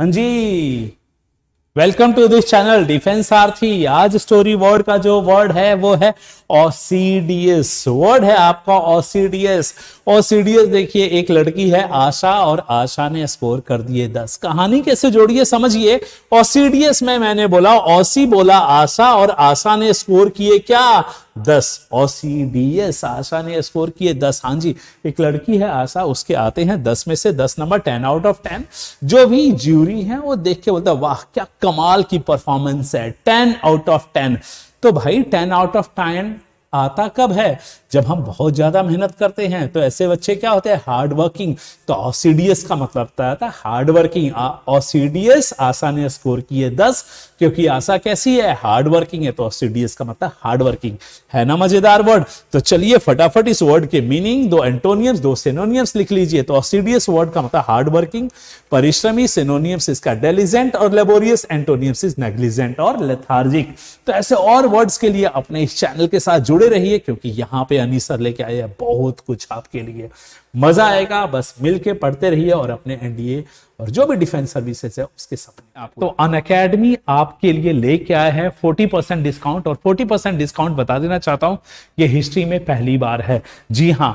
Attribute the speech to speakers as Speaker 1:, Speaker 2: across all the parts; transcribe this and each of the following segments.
Speaker 1: हाँ जी welcome to this channel defence आर्थी आज स्टोरी वर्ड का जो वर्ड है वो है ओसीडीएस वर्ड है आपका ओसीडीएस ओसीडीएस देखिए एक लड़की है आशा और आशा ने स्कोर कर दिए दस कहानी कैसे जोड़िए समझिए ओसीडीएस में मैंने बोला ओसी बोला आशा और आशा ने स्कोर किए क्या दस और सी डी एस आशा ने स्कोर किए दस हाँ जी एक लड़की है आशा उसके आते हैं दस में से दस number ten out of ten जो भी ज्यूरी है वो देख के बोलता वाह क्या कमाल की परफॉर्मेंस है टेन आउट ऑफ टेन तो भाई टेन आउट ऑफ टेन आता कब है जब हम बहुत ज्यादा मेहनत करते हैं तो ऐसे बच्चे क्या होते हैं हार्ड वर्किंग तो ऑसीडियस का मतलब था हार्ड वर्किंग ऑसीडियस आशा ने स्कोर किए दस क्योंकि आशा कैसी है हार्ड वर्किंग है तो ऑसीडियस का मतलब हार्ड वर्किंग है ना मजेदार वर्ड तो चलिए फटाफट इस वर्ड के मीनिंग दो एंटोनियम्स दो सेनोनियम्स लिख लीजिए तो ऑसीडियस वर्ड का मतलब हार्ड वर्किंग परिश्रमी सेनोनियम्स इसका डेलिजेंट और लेबोरियस एंटोनियम्स इज नेग्लिजेंट और लेथार्जिक तो ऐसे और वर्ड्स के लिए अपने इस चैनल के साथ जुड़ जुड़े रहिए क्योंकि यहाँ पे अनीसा लेके आए हैं बहुत कुछ आपके लिए मजा आएगा बस मिलके पढ़ते रहिए और अपने एनडीए और जो भी डिफेंस सर्विसेज है उसके सपने आप तो अन अकेडमी आपके लिए लेके आया है 40 परसेंट डिस्काउंट और 40 परसेंट डिस्काउंट बता देना चाहता हूं ये हिस्ट्री में पहली बार है जी हाँ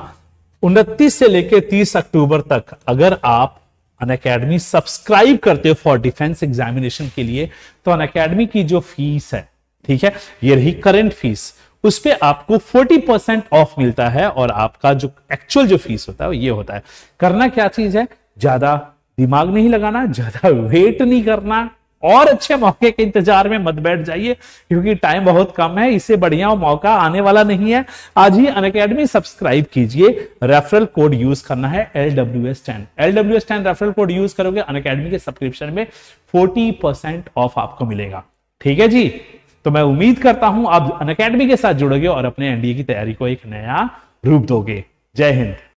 Speaker 1: उनतीस से लेके तीस अक्टूबर तक अगर आप अन अकेडमी सब्सक्राइब करते हो फॉर डिफेंस एग्जामिनेशन के लिए तो अन अकेडमी की जो फीस है ठीक है ये रही करेंट फीस उस पर आपको 40 परसेंट ऑफ मिलता है और आपका जो एक्चुअल जो फीस होता है ये होता है करना क्या चीज है ज्यादा दिमाग नहीं लगाना ज्यादा वेट नहीं करना और अच्छे मौके के इंतजार में मत बैठ जाइए क्योंकि टाइम बहुत कम है इससे बढ़िया मौका आने वाला नहीं है आज ही अन अकेडमी सब्सक्राइब कीजिए रेफरल कोड यूज करना है L W S ten L W S ten referral code use करोगे अन अकेडमी के सब्सक्रिप्शन में फोर्टी परसेंट ऑफ आपको मिलेगा ठीक है जी तो मैं उम्मीद करता हूं आप अन के साथ जुड़ोगे और अपने एनडीए की तैयारी को एक नया रूप दोगे जय हिंद